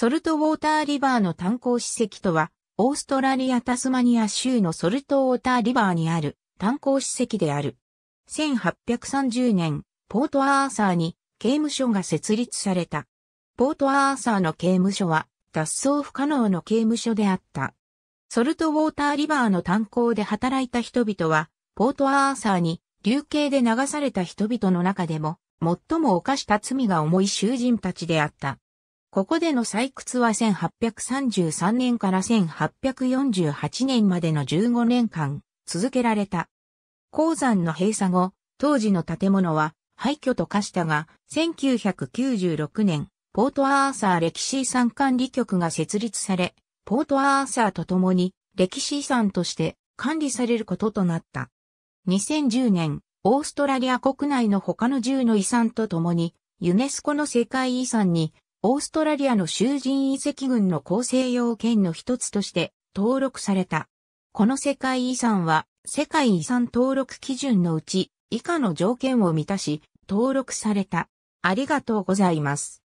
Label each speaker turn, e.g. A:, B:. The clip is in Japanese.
A: ソルトウォーターリバーの炭鉱史跡とは、オーストラリア・タスマニア州のソルトウォーターリバーにある炭鉱史跡である。1830年、ポートアーサーに刑務所が設立された。ポートアーサーの刑務所は脱走不可能の刑務所であった。ソルトウォーターリバーの炭鉱で働いた人々は、ポートアーサーに流刑で流された人々の中でも、最も犯した罪が重い囚人たちであった。ここでの採掘は1833年から1848年までの15年間続けられた。鉱山の閉鎖後、当時の建物は廃墟と化したが、1996年、ポートアーサー歴史遺産管理局が設立され、ポートアーサーと共に歴史遺産として管理されることとなった。2010年、オーストラリア国内の他の10の遺産と共に、ユネスコの世界遺産にオーストラリアの囚人遺跡群の構成要件の一つとして登録された。この世界遺産は世界遺産登録基準のうち以下の条件を満たし登録された。ありがとうございます。